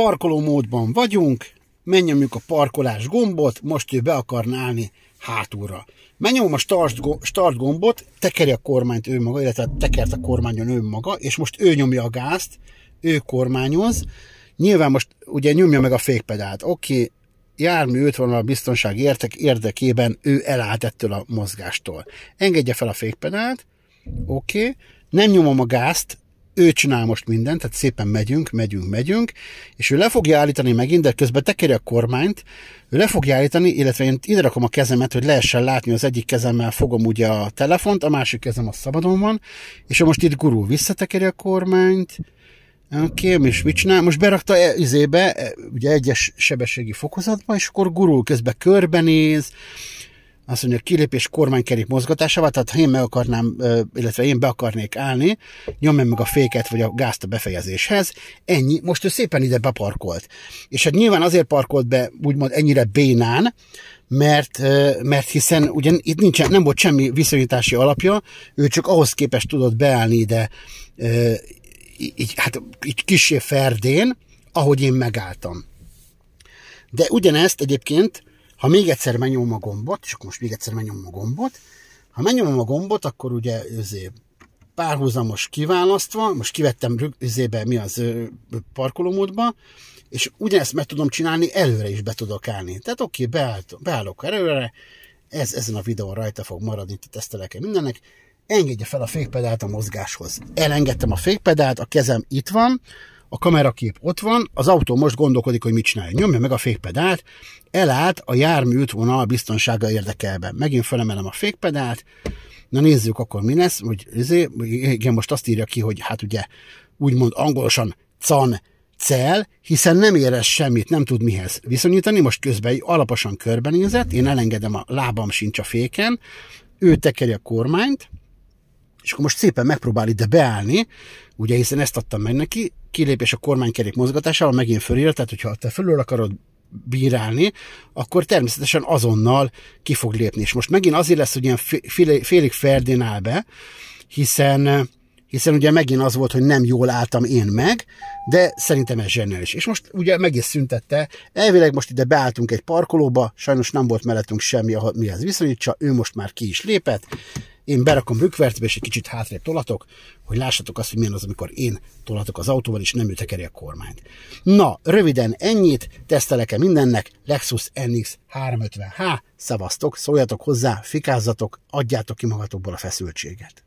Parkoló módban vagyunk, megnyomjuk a parkolás gombot, most ő be akarna állni hátulra. Megnyomom a start, start gombot, tekeri a kormányt ő maga, illetve tekert a kormányon ő maga, és most ő nyomja a gázt, ő kormányoz. Nyilván most ugye nyomja meg a fékpedált. Oké, okay, jármű őt van a biztonság értek érdekében, ő elállt ettől a mozgástól. Engedje fel a fékpedált, oké, okay. nem nyomom a gázt, ő csinál most mindent, tehát szépen megyünk, megyünk, megyünk, és ő le fogja állítani megint, de közben tekeri a kormányt, ő le fogja állítani, illetve én ide rakom a kezemet, hogy lehessen látni, az egyik kezemmel fogom ugye a telefont, a másik kezem a szabadon van, és ő most itt gurul visszatekeri a kormányt, Kém és mit csinál? Most berakta e- izébe, e- ugye egyes sebességi fokozatba, és akkor gurul közben körbenéz, azt mondja, kilépés kormánykerék mozgatásával, tehát ha én meg akarnám, illetve én be akarnék állni, nyomjam meg a féket vagy a gázt a befejezéshez, ennyi. Most ő szépen ide beparkolt. És hát nyilván azért parkolt be, úgymond ennyire bénán, mert, mert hiszen ugye itt nincsen, nem volt semmi viszonyítási alapja, ő csak ahhoz képest tudott beállni ide, így, hát így kisé ferdén, ahogy én megálltam. De ugyanezt egyébként ha még egyszer megnyomom a gombot, és akkor most még egyszer megnyomom a gombot, ha megnyomom a gombot, akkor ugye azért párhuzamos kiválasztva, most kivettem üzébe mi az parkolómódba, és ugyanezt meg tudom csinálni, előre is be tudok állni. Tehát oké, okay, beállt, beállok előre, ez ezen a videón rajta fog maradni, tehát tesztelek -e mindennek, engedje fel a fékpedált a mozgáshoz. Elengedtem a fékpedált, a kezem itt van, a kamerakép ott van, az autó most gondolkodik, hogy mit csinálja. Nyomja meg a fékpedált, elállt a jármű útvonal biztonsága érdekelben. Megint felemelem a fékpedált, na nézzük akkor mi lesz, hogy izé, igen, most azt írja ki, hogy hát ugye úgymond angolosan can cel, hiszen nem érez semmit, nem tud mihez viszonyítani, most közben alaposan körbenézett, én elengedem a lábam sincs a féken, ő tekeri a kormányt, és akkor most szépen megpróbál ide beállni, ugye hiszen ezt adtam meg neki, kilépés a kormánykerék mozgatásával megint fölél, tehát hogyha te fölül akarod bírálni, akkor természetesen azonnal ki fog lépni. És most megint azért lesz, hogy ilyen félig ferdinál be, hiszen hiszen ugye megint az volt, hogy nem jól álltam én meg, de szerintem ez zseniális. És most ugye meg is szüntette, elvileg most ide beálltunk egy parkolóba, sajnos nem volt mellettünk semmi, mi ez viszonyítsa, ő most már ki is lépett, én berakom rükvercbe, és egy kicsit hátrébb tolatok, hogy lássatok azt, hogy milyen az, amikor én tolatok az autóval, és nem ő tekeri a kormányt. Na, röviden ennyit, tesztelek-e mindennek, Lexus NX 350H, szavaztok, szóljatok hozzá, fikázzatok, adjátok ki magatokból a feszültséget.